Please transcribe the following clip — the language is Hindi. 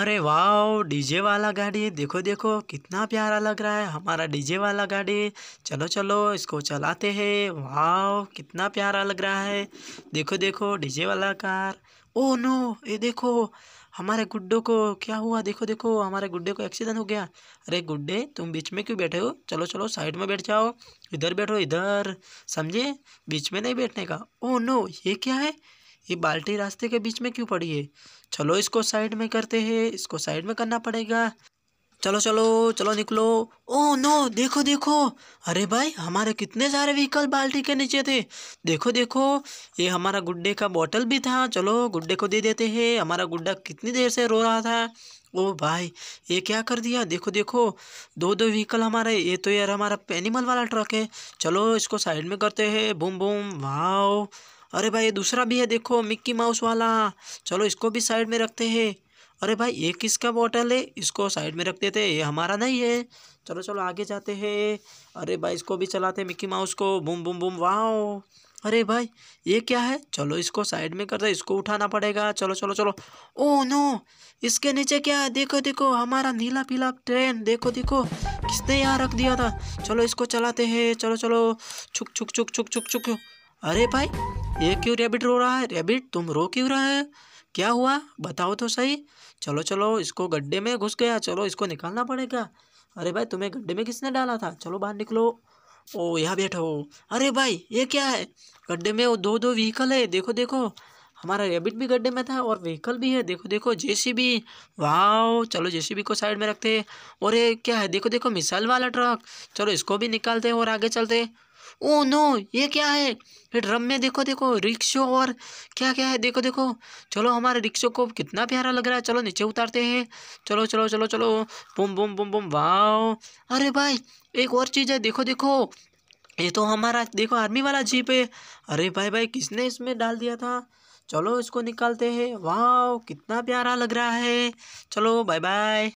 अरे वाह डीजे वाला गाड़ी देखो देखो कितना प्यारा लग रहा है हमारा डीजे वाला गाड़ी चलो चलो इसको चलाते हैं वाह कितना प्यारा लग रहा है देखो देखो डीजे वाला कार ओ नो ये देखो हमारे गुड्डो को क्या हुआ देखो देखो हमारे गुड्डे को एक्सीडेंट हो गया अरे गुड्डे तुम बीच में क्यों बैठे हो चलो चलो साइड में बैठ जाओ इधर बैठो इधर समझे बीच में नहीं बैठने का ओ नो ये क्या है ये बाल्टी रास्ते के बीच में क्यों पड़ी है चलो इसको साइड में करते हैं इसको साइड में करना पड़ेगा चलो चलो चलो निकलो ओ नो देखो देखो अरे भाई हमारे कितने सारे व्हीकल बाल्टी के नीचे थे देखो देखो ये हमारा गुड्डे का बॉटल भी था चलो गुड्डे को दे देते हैं हमारा गुड्डा कितनी देर से रो रहा था ओ भाई ये क्या कर दिया देखो देखो दो दो व्हीकल हमारे ये तो यार हमारा एनिमल वाला ट्रक है चलो इसको साइड में करते हैं बूम बूम वाओ अरे भाई ये दूसरा भी है देखो मिक्की माउस वाला चलो इसको भी साइड में रखते है अरे भाई ये किसका बॉटल है इसको साइड में रख देते ये हमारा नहीं है चलो चलो आगे जाते हैं अरे भाई इसको भी चलाते मिक्की माउस को बुम बुम बुम वाह अरे भाई ये क्या है चलो इसको साइड में कर दे इसको उठाना पड़ेगा चलो चलो चलो ओ नो इसके नीचे क्या है देखो देखो हमारा नीला पीला ट्रेन देखो देखो किसने यहाँ रख दिया था चलो इसको चलाते हैं चलो चलो छुक छुक छुक छुक छुक छुक अरे भाई ये क्यों रेबिट रो रहा है रेबिट तुम रो क्यों रहा है क्या हुआ बताओ तो सही चलो चलो इसको गड्ढे में घुस गया चलो इसको निकालना पड़ेगा अरे भाई तुम्हें गड्ढे में किसने डाला था चलो बाहर निकलो ओ यहाँ बैठो अरे भाई ये क्या है गड्ढे में वो दो दो व्हीकल है देखो देखो हमारा रेबिट भी गड्ढे में था और व्हीकल भी है देखो देखो जेसीबी वाओ चलो जेसीबी को साइड में रखते और ये क्या है देखो देखो मिसाइल वाला ट्रक चलो इसको भी निकालते और आगे चलते ओ oh नो ये क्या है ड्रम में देखो देखो रिक्शो और क्या क्या है देखो देखो चलो हमारे रिक्शो को कितना प्यारा लग रहा है चलो नीचे उतारते हैं चलो चलो चलो चलो बुम बुम बुम बुम वाओ अरे भाई एक और चीज़ है देखो देखो ये तो हमारा देखो आर्मी वाला जीप है अरे भाई भाई किसने इसमें डाल दिया था चलो इसको निकालते हैं वाह कितना प्यारा लग रहा है चलो बाय बाय